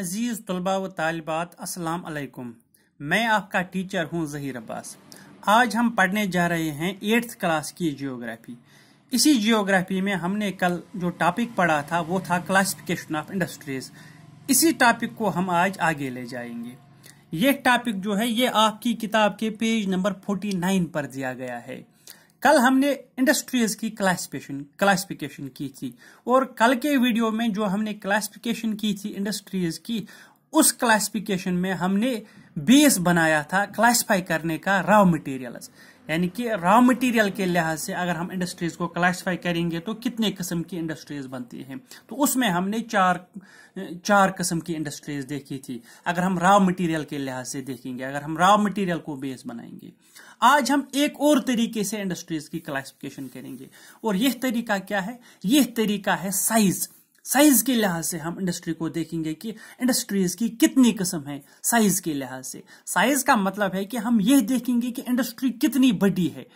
अजीज़ तलबा व तालबात असलकम मैं आपका टीचर हूं जहीर अब्बास आज हम पढ़ने जा रहे हैं एट्थ क्लास की जियोग्राफी इसी जियोग्राफी में हमने कल जो टॉपिक पढ़ा था वो था क्लासिफिकेशन ऑफ इंडस्ट्रीज इसी टॉपिक को हम आज आगे ले जाएंगे ये टॉपिक जो है ये आपकी किताब के पेज नंबर फोर्टी नाइन पर दिया गया है कल हमने इंडस्ट्रीज की क्लासिफिकेशन क्लासिफिकेशन की थी और कल के वीडियो में जो हमने क्लासिफिकेशन की थी इंडस्ट्रीज की उस क्लासिफिकेशन में हमने बेस बनाया था क्लासिफाई करने का रॉ मटेरियल्स यानी कि रॉ मटेरियल के लिहाज से अगर हम इंडस्ट्रीज को क्लासिफाई करेंगे तो कितने किस्म की इंडस्ट्रीज बनती हैं तो उसमें हमने चार चार किस्म की इंडस्ट्रीज देखी थी अगर हम रॉ मटेरियल के लिहाज से देखेंगे अगर हम रॉ मटेरियल को बेस बनाएंगे आज हम एक और तरीके से इंडस्ट्रीज की क्लासिफिकेशन करेंगे और यह तरीका क्या है यह तरीका है साइज साइज के लिहाज से हम इंडस्ट्री को देखेंगे कि इंडस्ट्रीज की कितनी किस्म है साइज के लिहाज से साइज का मतलब है कि हम यह देखेंगे कि इंडस्ट्री कितनी बड़ी है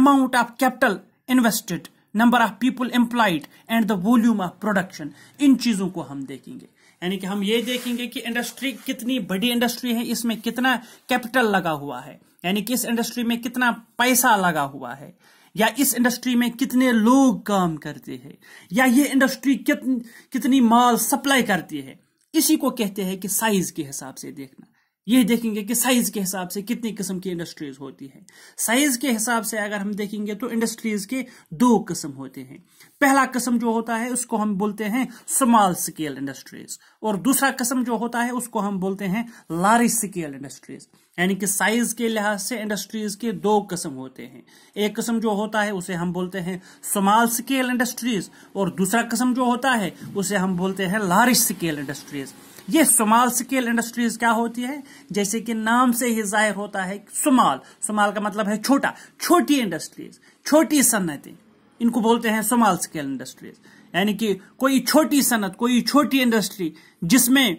amount of capital invested number of people employed and the volume of production इन चीजों को हम देखेंगे यानी कि हम ये देखेंगे कि इंडस्ट्री कितनी बड़ी इंडस्ट्री है इसमें कितना कैपिटल लगा हुआ है यानी कि इस इंडस्ट्री में कितना पैसा लगा हुआ है या इस इंडस्ट्री में कितने लोग काम करते हैं या ये इंडस्ट्री कितन, कितनी माल सप्लाई करती है इसी को कहते हैं कि साइज के हिसाब से देखना ये देखेंगे कि साइज के हिसाब से कितनी किस्म की इंडस्ट्रीज होती है साइज के हिसाब से अगर हम देखेंगे तो इंडस्ट्रीज के दो किस्म होते हैं पहला किस्म जो होता है उसको हम बोलते हैं स्मॉल स्केल इंडस्ट्रीज और दूसरा किस्म जो होता है उसको हम बोलते हैं लार्ज स्केल इंडस्ट्रीज यानी कि साइज के लिहाज से इंडस्ट्रीज के दो किस्म होते हैं एक किस्म जो होता है उसे हम बोलते हैं स्मॉल स्केल इंडस्ट्रीज और दूसरा किस्म जो होता है उसे हम बोलते हैं लार्ज स्केल इंडस्ट्रीज ये स्मॉल स्केल इंडस्ट्रीज क्या होती है जैसे कि नाम से ही जाहिर होता है स्मॉल स्मॉल का मतलब है छोटा छोटी इंडस्ट्रीज छोटी सन्नतें इनको बोलते हैं स्मॉल स्केल इंडस्ट्रीज यानी कि कोई छोटी सनत कोई छोटी इंडस्ट्री जिसमें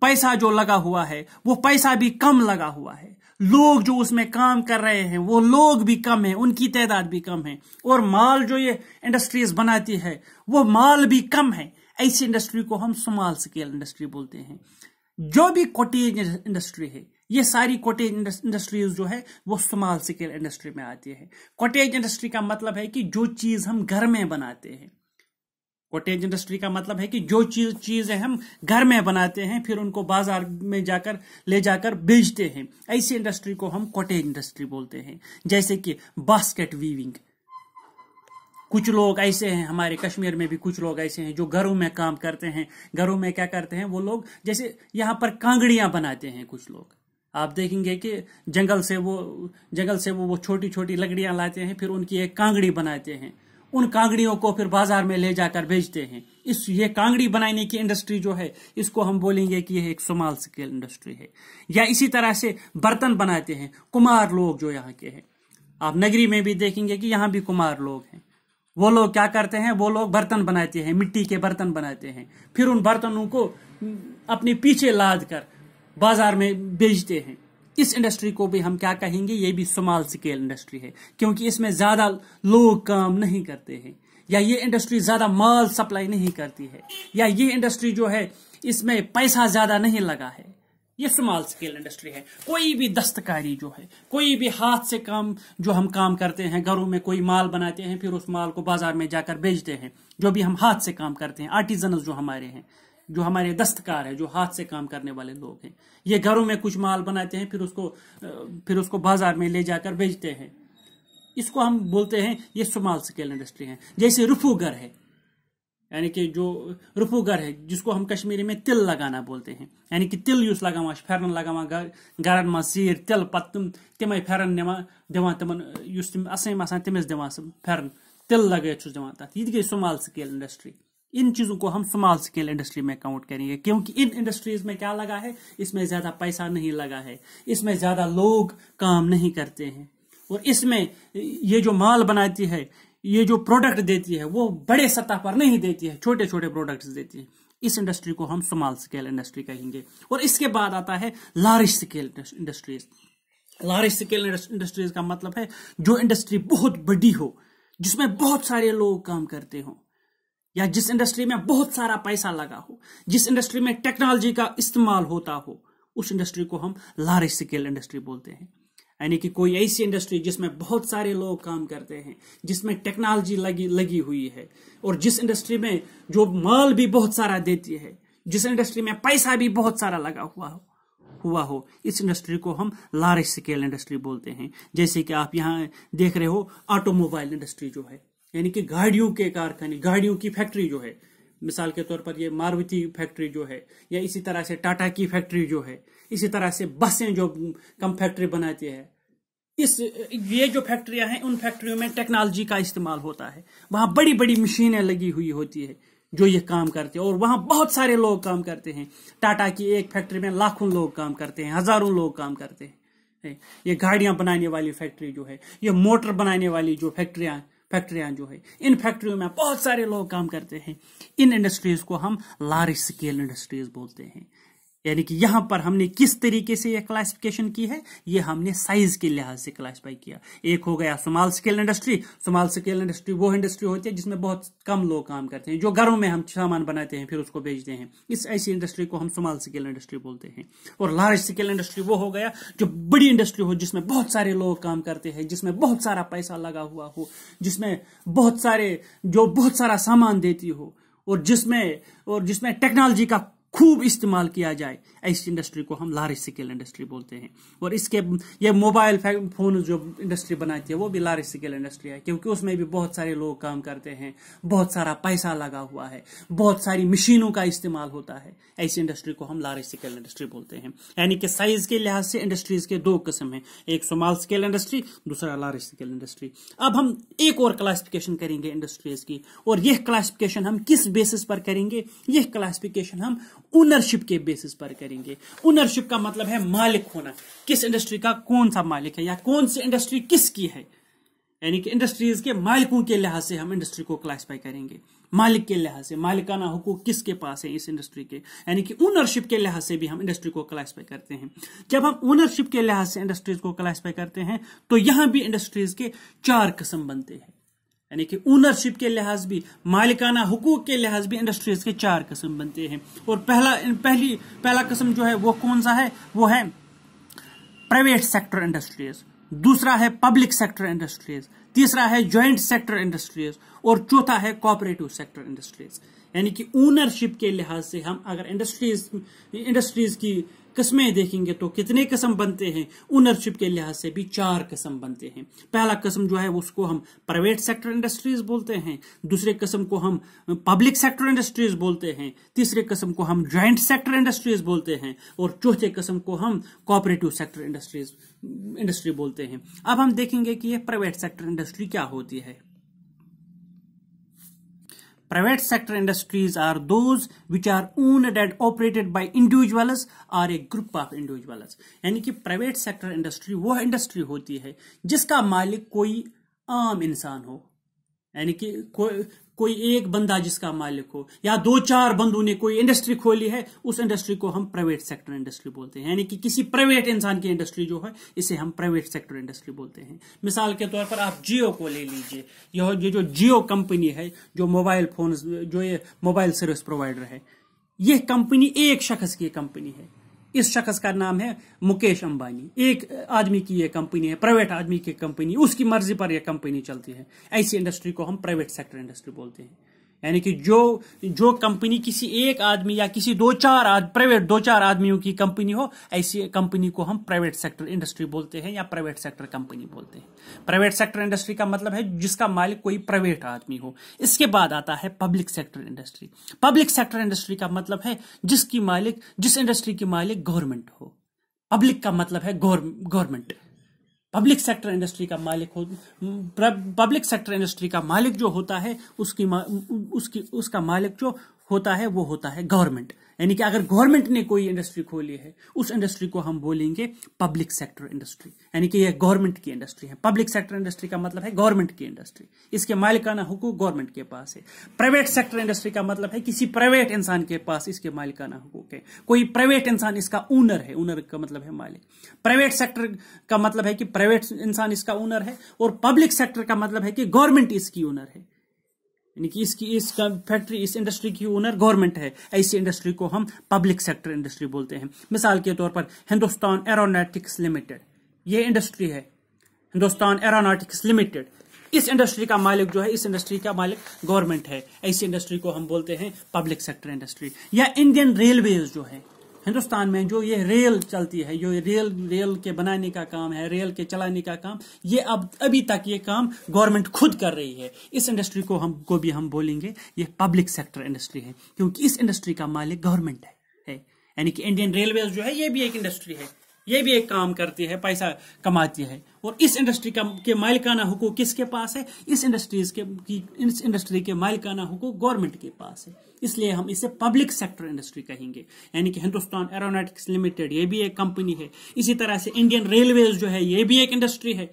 पैसा जो लगा हुआ है वो पैसा भी कम लगा हुआ है लोग जो उसमें काम कर रहे हैं वो लोग भी कम हैं उनकी तादाद भी कम है और माल जो ये इंडस्ट्रीज बनाती है वो माल भी कम है ऐसी इंडस्ट्री को हम स्मॉल स्केल इंडस्ट्री बोलते हैं जो भी कोटेज इंडस्ट्री है ये सारी कॉटेज इंडस्ट्रीज जो है वो स्मॉल स्केल इंडस्ट्री में आती है कॉटेज इंडस्ट्री का मतलब है कि जो चीज हम घर में बनाते हैं कॉटेज इंडस्ट्री का मतलब है कि जो चीज चीजें हम घर में बनाते हैं फिर उनको बाजार में जाकर ले जाकर बेचते हैं ऐसी इंडस्ट्री को हम कॉटेज इंडस्ट्री बोलते हैं जैसे कि बास्केट वीविंग कुछ लोग ऐसे हैं हमारे कश्मीर में भी कुछ लोग ऐसे हैं जो घरों में काम करते हैं घरों में क्या करते हैं वो लोग जैसे यहाँ पर कांगड़ियाँ बनाते हैं कुछ लोग आप देखेंगे कि जंगल से वो जंगल से वो वो छोटी छोटी लकड़ियाँ लाते हैं फिर उनकी एक कांगड़ी बनाते हैं उन कांगड़ियों को फिर बाजार में ले जाकर बेचते हैं इस ये कांगड़ी बनाने की इंडस्ट्री जो है इसको हम बोलेंगे कि यह एक सुमाल स्केल इंडस्ट्री है या इसी तरह से बर्तन बनाते हैं कुमार लोग जो यहाँ के हैं आप नगरी में भी देखेंगे कि यहाँ भी कुमार लोग हैं वो लोग क्या करते हैं वो लोग बर्तन बनाते हैं मिट्टी के बर्तन बनाते हैं फिर उन बर्तनों को अपने पीछे लाद कर बाजार में बेचते हैं इस इंडस्ट्री को भी हम क्या कहेंगे ये भी स्मॉल स्केल इंडस्ट्री है क्योंकि इसमें ज्यादा लोग काम नहीं करते हैं या ये इंडस्ट्री ज्यादा माल सप्लाई नहीं करती है या ये इंडस्ट्री जो है इसमें पैसा ज्यादा नहीं लगा है ये स्मॉल स्केल इंडस्ट्री है कोई भी दस्तकारी जो है कोई भी हाथ से काम जो हम काम करते हैं घरों में कोई माल बनाते हैं फिर उस माल को बाजार में जाकर बेचते हैं जो भी हम हाथ से काम करते हैं आर्टिजनस जो हमारे हैं जो हमारे दस्तकार है जो हाथ से काम करने वाले लोग हैं ये घरों में कुछ माल बनाते हैं फिर उसको फिर उसको बाजार में ले जाकर बेचते हैं इसको हम बोलते हैं ये स्मॉल स्केल इंडस्ट्री है जैसे रुफूगर है यानी कि जो रुफूगर है जिसको हम कश्मीरी में तिल लगाना बोलते हैं यानी कि तिल यूस लगावा फेरन लगावा गरन मज तिल पे तुम तिम फेरन दिवान तमन असम आसान तमिस दिवान फेरन तिल लगत दिवान तथा यह गई स्माल स्केल इंडस्ट्री इन चीज़ों को हम स्माल स्केल इंडस्ट्री में काउंट करेंगे क्योंकि इन इंडस्ट्रीज में क्या लगा है इसमें ज़्यादा पैसा नहीं लगा है इसमें ज़्यादा लोग काम नहीं करते हैं और इसमें ये जो माल बनाती है ये जो प्रोडक्ट देती है वो बड़े सतह पर नहीं देती है छोटे छोटे प्रोडक्ट्स देती है इस इंडस्ट्री को हम स्मॉल स्केल इंडस्ट्री कहेंगे और इसके बाद आता है large scale industries large scale industries का मतलब है जो इंडस्ट्री बहुत बड़ी हो जिसमें बहुत सारे लोग काम करते हो या जिस इंडस्ट्री में बहुत सारा पैसा लगा हो जिस इंडस्ट्री में टेक्नोलॉजी का इस्तेमाल होता हो उस इंडस्ट्री को हम लार्ज स्केल इंडस्ट्री बोलते हैं यानी कि कोई ऐसी इंडस्ट्री जिसमें बहुत सारे लोग काम करते हैं जिसमें टेक्नोलॉजी लगी लगी हुई है और जिस इंडस्ट्री में जो माल भी बहुत सारा देती है जिस इंडस्ट्री में पैसा भी बहुत सारा लगा हुआ हो हुआ हो इस इंडस्ट्री को हम लार्ज स्केल इंडस्ट्री बोलते हैं जैसे कि आप यहाँ देख रहे हो ऑटोमोबाइल इंडस्ट्री जो है यानी कि गाड़ियों के कारखाने गाड़ियों की फैक्ट्री जो है मिसाल के तौर पर ये मारुति फैक्ट्री जो है या इसी तरह से टाटा की फैक्ट्री जो है इसी तरह से बसें जो कम फैक्ट्री बनाती है इस ये जो फैक्ट्रियां हैं उन फैक्ट्रियों में टेक्नोलॉजी का इस्तेमाल होता है वहां बड़ी बड़ी मशीनें लगी हुई होती है जो ये काम करते हैं और वहां बहुत सारे लोग काम करते हैं टाटा की एक फैक्ट्री में लाखों लोग काम करते हैं हजारों लोग काम करते हैं ये गाड़ियां बनाने वाली फैक्ट्री जो है ये मोटर बनाने वाली जो फैक्ट्रियां फैक्ट्रियां जो है इन फैक्ट्रियों में बहुत सारे लोग काम करते हैं इन इंडस्ट्रीज को हम लार्ज स्केल इंडस्ट्रीज बोलते हैं यानी कि यहां पर हमने किस तरीके से यह क्लासिफिकेशन की है ये हमने साइज के लिहाज से क्लासिफाई किया एक हो गया small scale industry small scale industry वो इंडस्ट्री होती है जिसमें बहुत कम लोग काम करते हैं जो घरों में हम सामान बनाते हैं फिर उसको बेचते हैं इस ऐसी इंडस्ट्री को हम स्मॉल स्केल इंडस्ट्री बोलते हैं और लार्ज स्केल इंडस्ट्री वो हो गया जो बड़ी इंडस्ट्री हो जिसमें बहुत सारे लोग काम करते हैं जिसमें बहुत सारा पैसा लगा हुआ हो जिसमें बहुत सारे जो बहुत सारा सामान देती हो और जिसमें और जिसमें टेक्नोलॉजी का खूब इस्तेमाल किया जाए इस इंडस्ट्री को हम लार्ज स्केल इंडस्ट्री बोलते हैं और इसके ये मोबाइल फोन जो इंडस्ट्री बनाती है वो भी लार्ज स्केल इंडस्ट्री है क्योंकि उसमें भी बहुत सारे लोग काम करते हैं बहुत सारा पैसा लगा हुआ है बहुत सारी मशीनों का इस्तेमाल होता है ऐसी इंडस्ट्री को हम लार्ज स्केल इंडस्ट्री बोलते हैं यानी कि साइज के लिहाज से इंडस्ट्रीज के दो किस्म है एक स्मॉल स्केल इंडस्ट्री दूसरा लार्ज स्केल इंडस्ट्री अब हम एक और क्लासिफिकेशन करेंगे इंडस्ट्रीज की और यह क्लासिफिकेशन हम किस बेसिस पर करेंगे यह क्लासिफिकेशन हम ओनरशिप के बेसिस पर करेंगे ओनरशिप का मतलब है मालिक होना किस इंडस्ट्री का कौन सा मालिक है या कौन सी इंडस्ट्री किसकी है यानी कि इंडस्ट्रीज के मालिकों के लिहाज से हम इंडस्ट्री को क्लासीफाई करेंगे मालिक के लिहाज से मालिकाना हुकूक किसके पास है इस इंडस्ट्री के यानी कि ओनरशिप के लिहाज से भी हम इंडस्ट्री को क्लासिफाई करते हैं जब हम ओनरशिप के लिहाज से इंडस्ट्रीज को क्लासीफाई करते हैं तो यहां भी इंडस्ट्रीज के चार किस्म बनते हैं यानी कि ओनरशिप के लिहाज भी मालिकाना हकूक के लिहाज भी इंडस्ट्रीज के चार कस्म बनते हैं और पहला पहली पहला कस्म जो है वो कौन सा है वो है प्राइवेट सेक्टर इंडस्ट्रीज दूसरा है पब्लिक सेक्टर इंडस्ट्रीज तीसरा है ज्वाइंट सेक्टर इंडस्ट्रीज और चौथा है कॉपरेटिव सेक्टर इंडस्ट्रीज यानी कि ओनरशिप के लिहाज से हम अगर इंडस्ट्रीज इंडस्ट्रीज की कस्में देखेंगे तो कितने कसम बनते हैं ओनरशिप के लिहाज से भी चार कसम बनते हैं पहला कसम जो है उसको हम प्राइवेट सेक्टर इंडस्ट्रीज बोलते हैं दूसरे कसम को हम पब्लिक सेक्टर इंडस्ट्रीज बोलते हैं तीसरे कसम को हम ज्वाइंट सेक्टर इंडस्ट्रीज बोलते हैं और चौथे कसम को हम कॉपरेटिव सेक्टर इंडस्ट्रीज इंडस्ट्री बोलते हैं अब हम देखेंगे कि यह प्राइवेट सेक्टर इंडस्ट्री क्या होती है Private sector industries are those which are owned and operated by individuals or a group of individuals. yani ki private sector industry woh industry hoti hai jiska malik koi aam insaan ho yani ki कोई एक बंदा जिसका मालिक हो या दो चार बंदों ने कोई इंडस्ट्री खोली है उस इंडस्ट्री को हम प्राइवेट सेक्टर इंडस्ट्री बोलते हैं यानी कि किसी प्राइवेट इंसान की इंडस्ट्री जो है इसे हम प्राइवेट सेक्टर इंडस्ट्री बोलते हैं मिसाल के तौर पर आप जियो को ले लीजिए यह ये जो जियो कंपनी है जो मोबाइल फोन जो ये मोबाइल सर्विस प्रोवाइडर है यह कंपनी एक शख्स की कंपनी है इस शख्स का नाम है मुकेश अंबानी एक आदमी की यह कंपनी है प्राइवेट आदमी की कंपनी उसकी मर्जी पर यह कंपनी चलती है ऐसी इंडस्ट्री को हम प्राइवेट सेक्टर इंडस्ट्री बोलते हैं यानी कि जो जो कंपनी किसी एक आदमी या किसी दो चार प्राइवेट दो चार आदमियों की कंपनी हो ऐसी कंपनी को हम प्राइवेट सेक्टर इंडस्ट्री बोलते हैं या प्राइवेट सेक्टर कंपनी बोलते हैं प्राइवेट सेक्टर इंडस्ट्री का मतलब है जिसका मालिक कोई प्राइवेट आदमी हो इसके बाद आता है public sector industry public sector industry का मतलब है जिसकी मालिक जिस इंडस्ट्री की मालिक गवर्नमेंट हो पब्लिक का मतलब है गवर्नमेंट पब्लिक सेक्टर इंडस्ट्री का मालिक हो पब्लिक सेक्टर इंडस्ट्री का मालिक जो होता है उसकी उसकी उसका मालिक जो होता है वो होता है गवर्नमेंट यानी कि अगर गवर्नमेंट ने कोई इंडस्ट्री खोली है उस इंडस्ट्री को हम बोलेंगे पब्लिक सेक्टर इंडस्ट्री यानी कि यह गवर्नमेंट की इंडस्ट्री है पब्लिक सेक्टर इंडस्ट्री का मतलब है गवर्नमेंट की इंडस्ट्री इसके मालिकाना हुकूक गवर्नमेंट के पास है प्राइवेट सेक्टर इंडस्ट्री का मतलब है किसी प्राइवेट इंसान के पास इसके मालिकाना हुकूक है कोई प्राइवेट इंसान इसका ओनर है ओनर का मतलब है मालिक प्राइवेट सेक्टर का मतलब है कि प्राइवेट इंसान इसका ओनर है और पब्लिक सेक्टर का मतलब है कि गवर्नमेंट इसकी ओनर है यानी कि इसकी इस फैक्ट्री इस इंडस्ट्री की ओनर गवर्नमेंट है ऐसी इंडस्ट्री को हम पब्लिक सेक्टर इंडस्ट्री बोलते हैं मिसाल के तौर पर हिंदुस्तान एरोनाटिक्स लिमिटेड ये इंडस्ट्री है हिंदुस्तान एरोनाटिक्स लिमिटेड इस इंडस्ट्री का मालिक जो है इस इंडस्ट्री का मालिक गवर्नमेंट है ऐसी इंडस्ट्री को हम बोलते हैं पब्लिक सेक्टर इंडस्ट्री या इंडियन रेलवेज जो है हिंदुस्तान में जो ये रेल चलती है जो रेल रेल के बनाने का काम है रेल के चलाने का काम ये अब अभी तक ये काम गवर्नमेंट खुद कर रही है इस इंडस्ट्री को हम को भी हम बोलेंगे ये पब्लिक सेक्टर इंडस्ट्री है क्योंकि इस इंडस्ट्री का मालिक गवर्नमेंट है, है। यानी कि इंडियन रेलवे जो है ये भी एक इंडस्ट्री है ये भी एक काम करती है पैसा कमाती है और इस इंडस्ट्री का के मालिकाना हुकूक किसके पास है इस इंडस्ट्रीज के की इस इंडस्ट्री के मालिकाना हुकूक गवर्नमेंट के पास है इसलिए हम इसे पब्लिक सेक्टर इंडस्ट्री कहेंगे यानी कि हिंदुस्तान एरोनॉटिक्स लिमिटेड ये भी एक कंपनी है इसी तरह से इंडियन रेलवेज जो है ये भी एक इंडस्ट्री है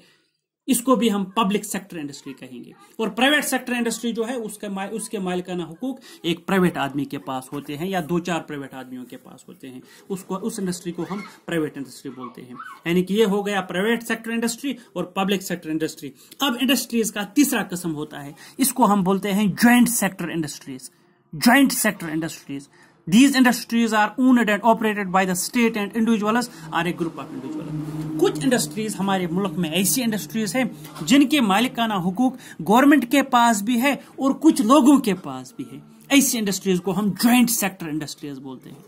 इसको भी हम पब्लिक सेक्टर इंडस्ट्री कहेंगे और प्राइवेट सेक्टर इंडस्ट्री जो है उसके मा, उसके मालिकाना हकूक एक प्राइवेट आदमी के पास होते हैं या दो चार प्राइवेट आदमियों के पास होते हैं उसको उस इंडस्ट्री को हम प्राइवेट इंडस्ट्री बोलते हैं यानी कि ये हो गया प्राइवेट सेक्टर इंडस्ट्री और पब्लिक सेक्टर इंडस्ट्री अब इंडस्ट्रीज का तीसरा किस्म होता है इसको हम बोलते हैं joint sector industries joint sector industries these industries are owned and operated by the state and individuals or a group of individual कुछ इंडस्ट्रीज हमारे मुल्क में ऐसी इंडस्ट्रीज हैं जिनके मालिकाना हकूक गवर्नमेंट के पास भी है और कुछ लोगों के पास भी है ऐसी इंडस्ट्रीज को हम ज्वाइंट सेक्टर इंडस्ट्रीज बोलते हैं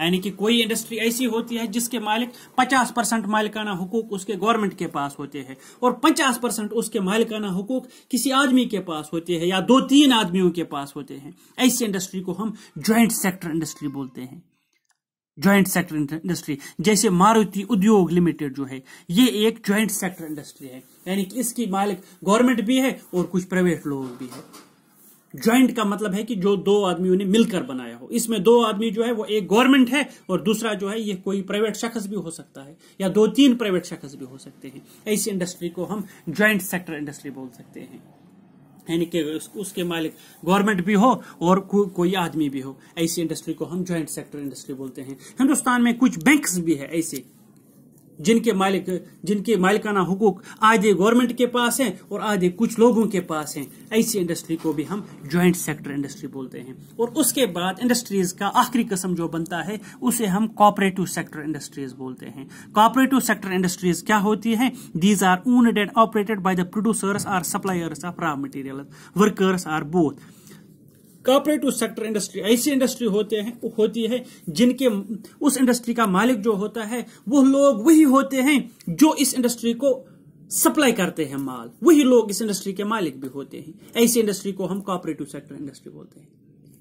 यानी कि कोई इंडस्ट्री ऐसी होती है जिसके मालिक 50 परसेंट मालिकाना हकूक उसके गवर्नमेंट के पास होते हैं और 50 परसेंट उसके मालिकाना हकूक किसी आदमी के पास होते हैं या दो तीन आदमियों के पास होते हैं ऐसी इंडस्ट्री को हम ज्वाइंट सेक्टर इंडस्ट्री बोलते हैं ज्वाइंट सेक्टर इंडस्ट्री जैसे मारुति उद्योग लिमिटेड जो है ये एक ज्वाइंट सेक्टर इंडस्ट्री है यानी कि इसकी मालिक गवर्नमेंट भी है और कुछ प्राइवेट लोग भी है ज्वाइंट का मतलब है कि जो दो आदमियों ने मिलकर बनाया हो इसमें दो आदमी जो है वो एक गवर्नमेंट है और दूसरा जो है ये कोई प्राइवेट शख्स भी हो सकता है या दो तीन प्राइवेट शख्स भी हो सकते हैं ऐसी इंडस्ट्री को हम ज्वाइंट सेक्टर इंडस्ट्री बोल सकते हैं यानी कि उसके मालिक गवर्नमेंट भी हो और को, कोई आदमी भी हो ऐसी इंडस्ट्री को हम ज्वाइंट सेक्टर इंडस्ट्री बोलते हैं हिंदुस्तान में कुछ बैंक्स भी है ऐसे जिनके मालिक जिनके मालिकाना हुकूक आधे गवर्नमेंट के पास हैं और आधे कुछ लोगों के पास हैं ऐसी इंडस्ट्री को भी हम ज्वाइंट सेक्टर इंडस्ट्री बोलते हैं और उसके बाद इंडस्ट्रीज का आखिरी कस्म जो बनता है उसे हम कॉपरेटिव सेक्टर इंडस्ट्रीज बोलते हैं कॉपरेटिव सेक्टर इंडस्ट्रीज क्या होती है these are owned and operated by the producers or suppliers of raw material workers or both cooperative sector industry ऐसी इंडस्ट्री होते हैं होती है जिनके उस इंडस्ट्री का मालिक जो होता है वो लोग वही होते हैं जो इस इंडस्ट्री को सप्लाई करते हैं माल वही लोग इस इंडस्ट्री के मालिक भी होते हैं ऐसी इंडस्ट्री को हम कॉपरेटिव सेक्टर इंडस्ट्री बोलते हैं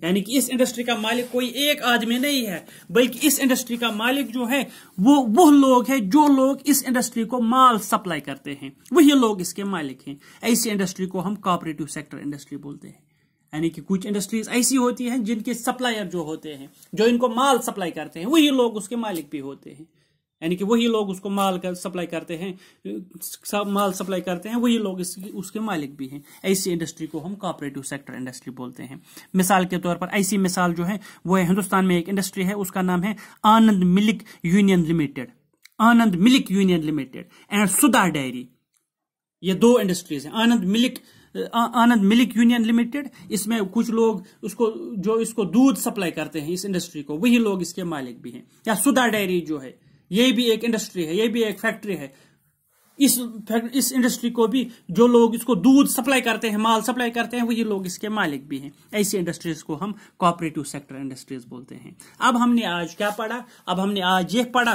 यानी कि इस इंडस्ट्री का मालिक कोई एक आदमी नहीं है बल्कि इस इंडस्ट्री का मालिक जो है वो वो लोग हैं जो लोग इस इंडस्ट्री को माल सप्लाई करते हैं वही लोग इसके मालिक हैं ऐसी इंडस्ट्री को हम कॉपरेटिव सेक्टर इंडस्ट्री बोलते हैं यानी कि कुछ इंडस्ट्रीज ऐसी होती हैं जिनके सप्लायर जो होते हैं जो इनको माल सप्लाई करते हैं वही लोग उसके मालिक भी होते हैं यानी कि वही लोग उसको माल कर सप्लाई करते हैं सब माल सप्लाई करते हैं वही लोग इसके उसके मालिक भी हैं ऐसी इंडस्ट्री को हम कॉपरेटिव सेक्टर इंडस्ट्री बोलते हैं मिसाल के तौर पर ऐसी मिसाल जो है वो है हिंदुस्तान में एक इंडस्ट्री है उसका नाम है Anand Milk Union Limited Anand Milk Union Limited and Sudha Dairy ये दो इंडस्ट्रीज हैं Anand Milk Anand Milk Union Limited इसमें कुछ लोग उसको जो इसको दूध सप्लाई करते हैं इस इंडस्ट्री को वही लोग इसके मालिक भी हैं या सुधा डेयरी जो है ये भी एक इंडस्ट्री है ये भी एक फैक्ट्री है इस इस इंडस्ट्री को भी जो लोग इसको दूध सप्लाई करते हैं माल सप्लाई करते हैं वही लोग इसके मालिक भी हैं ऐसी इंडस्ट्रीज को हम कॉपरेटिव सेक्टर इंडस्ट्रीज बोलते हैं अब हमने आज क्या पढ़ा अब हमने आज ये पढ़ा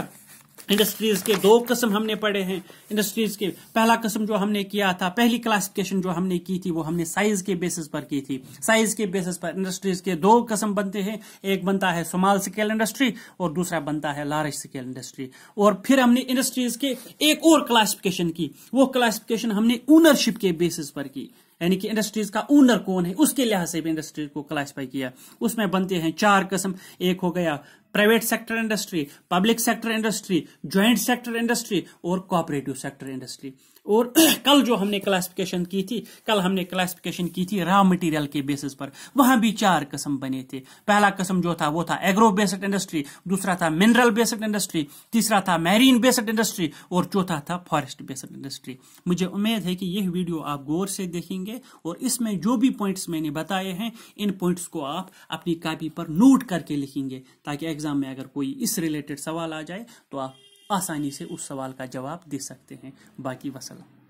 इंडस्ट्रीज के दो कस्म हमने पढ़े हैं इंडस्ट्रीज के पहला कस्म जो हमने किया था पहली क्लासिफिकेशन जो हमने की थी वो हमने साइज के बेसिस पर की थी साइज के बेसिस पर इंडस्ट्रीज के दो कस्म बनते हैं एक बनता है स्मॉल स्केल इंडस्ट्री और दूसरा बनता है लार्ज स्केल इंडस्ट्री और फिर हमने इंडस्ट्रीज के एक और क्लासिफिकेशन की वो क्लासिफिकेशन हमने ओनरशिप के बेसिस पर की यानी कि इंडस्ट्रीज का ओनर कौन है उसके लिहाज से भी इंडस्ट्रीज को क्लासिफाई किया उसमें बनते हैं चार कस्म एक हो गया private sector industry public sector industry joint sector industry और कॉपरेटिव सेक्टर इंडस्ट्री और कल जो हमने क्लासिफिकेशन की थी कल हमने क्लासिफिकेशन की थी रॉ मटेरियल के बेसिस पर वहां भी चार कस्म बने थे पहला कस्म जो था वो था एग्रो बेस्ड इंडस्ट्री दूसरा था मिनरल बेस्ड इंडस्ट्री तीसरा था मैरीन बेस्ड इंडस्ट्री और चौथा था फॉरेस्ट बेस्ड इंडस्ट्री मुझे उम्मीद है कि यह वीडियो आप गौर से देखेंगे और इसमें जो भी पॉइंट्स मैंने बताए हैं इन पॉइंट्स को आप अपनी कापी पर नोट करके लिखेंगे ताकि एग्जाम में अगर कोई इस रिलेटेड सवाल आ जाए तो आप आसानी से उस सवाल का जवाब दे सकते हैं बाकी वसलम